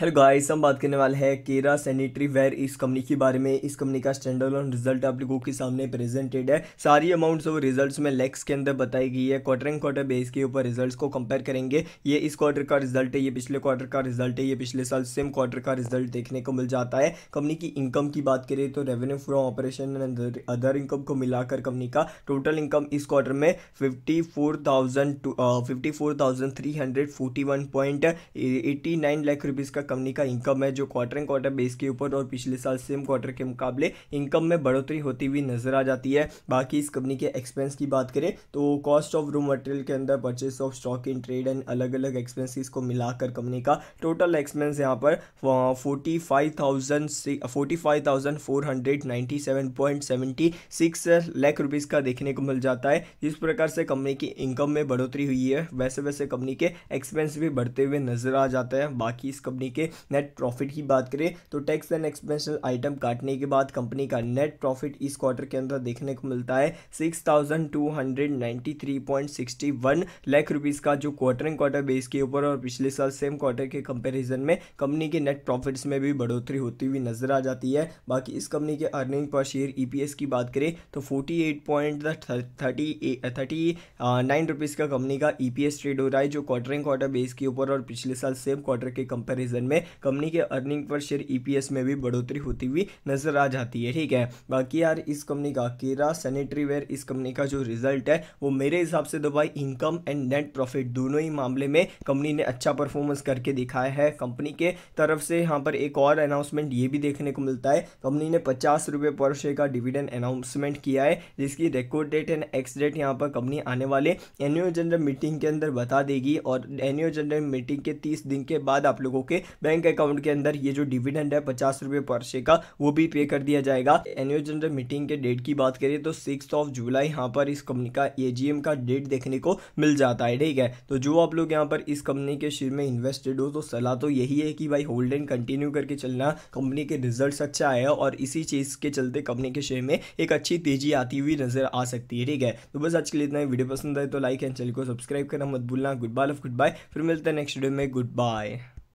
hello guys हम बात करने वाले हैं केरा सैनिटरी वेयर इस कंपनी के बारे में इस कंपनी का स्टैंडर्ड ऑन रिजल्ट आप लोगों के सामने प्रेजेंटेड है सारी अमाउंट्स और रिजल्ट्स में लेक्स के अंदर बताई गई है क्वार्टर एंड क्वार्टर बेस के ऊपर रिजल्ट्स को कंपेयर करेंगे ये इस क्वार्टर का रिजल्ट है ये पिछले क्वार्टर का रिजल्ट है ये पिछले साल सेम क्वार्टर का रिजल्ट देखने को मिल जाता है कंपनी की इनकम की बात करें तो revenue from operation and other income को मिलाकर कंपनी का टोटल इनकम इस क्वार्टर में fifty four thousand fifty four thousand three hundred forty one point eighty nine lakh rupees का का कंपनी का इनकम है जो क्वार्टर एंड क्वार्टर बेस के ऊपर और पिछले साल सेम क्वार्टर के मुकाबले इनकम में बढ़ोतरी होती हुई नजर आ जाती है बाकी इस कंपनी के एक्सपेंस की बात करें तो कॉस्ट ऑफ रूम मटेरियल के अंदर purchase of stock in trade एंड अलग अलग एक्सपेंसिस को मिलाकर कंपनी का टोटल एक्सपेंस यहाँ पर फोर्टी लाख रुपीज़ का देखने को मिल जाता है जिस प्रकार से कंपनी की इनकम में बढ़ोतरी हुई है वैसे वैसे कंपनी के एक्सपेंस भी बढ़ते हुए नजर आ जाते हैं बाकी इस कंपनी ठीक है नेट प्रॉफिट की बात करें तो टैक्स एंड एक्सपेंस आइटम काटने के बाद कंपनी का नेट प्रॉफिट इस क्वार्टर के अंदर देखने को मिलता है six thousand two hundred ninety three point sixty one lakh rupees का जो क्वार्टर एंड क्वार्टर बेस के ऊपर और पिछले साल सेम क्वार्टर के कंपेरिजन में कंपनी के नेट प्रॉफिट्स में भी बढ़ोतरी होती हुई नजर आ जाती है बाकी इस कंपनी के अर्निंग पर शेयर ईपीएस की बात करें तो forty eight point thirty thirty nine rupees का कंपनी का ई e ट्रेड हो रहा है जो क्वार्टर एंड क्वार्टर बेस के ऊपर और पिछले साल सेम क्वार्टर के कंपेरिजन में कंपनी के अर्निंग पर शेयर ईपीएस में भी बढ़ोतरी होती हुई नजर आ जाती है ठीक है बाकी यार इस कंपनी का केरा सैनिटरी वेयर इस कंपनी का जो रिजल्ट है वो मेरे हिसाब से तो भाई इनकम एंड नेट प्रॉफिट दोनों ही मामले में कंपनी ने अच्छा परफॉर्मेंस करके दिखाया है कंपनी के तरफ से यहाँ पर एक और अनाउंसमेंट ये भी देखने को मिलता है कंपनी ने पचास रुपये पर शेयर का डिविडेंड अनाउंसमेंट किया है जिसकी record date and ex date यहाँ पर कंपनी आने वाले एनुअल जनरल मीटिंग के अंदर बता देगी और एनुअल जनरल मीटिंग के तीस दिन के बाद आप लोगों के बैंक अकाउंट के अंदर ये जो डिविडेंड है पचास रुपये पर शे का वो भी पे कर दिया जाएगा एनुअल जनरल मीटिंग के डेट की बात करें तो सिक्स ऑफ जुलाई यहाँ पर इस कंपनी का एजीएम का डेट देखने को मिल जाता है ठीक है तो जो आप लोग यहाँ पर इस कंपनी के शेयर में इन्वेस्टेड हो तो सलाह तो यही है कि भाई होल्ड एंड कंटिन्यू करके चलना कंपनी के रिजल्ट अच्छा आया और इसी चीज़ के चलते कंपनी के शेयर में एक अच्छी तेजी आती हुई नजर आ सकती है ठीक है तो बस आज के लिए इतना ही वीडियो पसंद आए तो लाइक एंड चैनल को सब्सक्राइब करना मत भूलना गुड बाय गुड बाय फिर मिलते हैं नेक्स्ट वीडियो में गुड बाय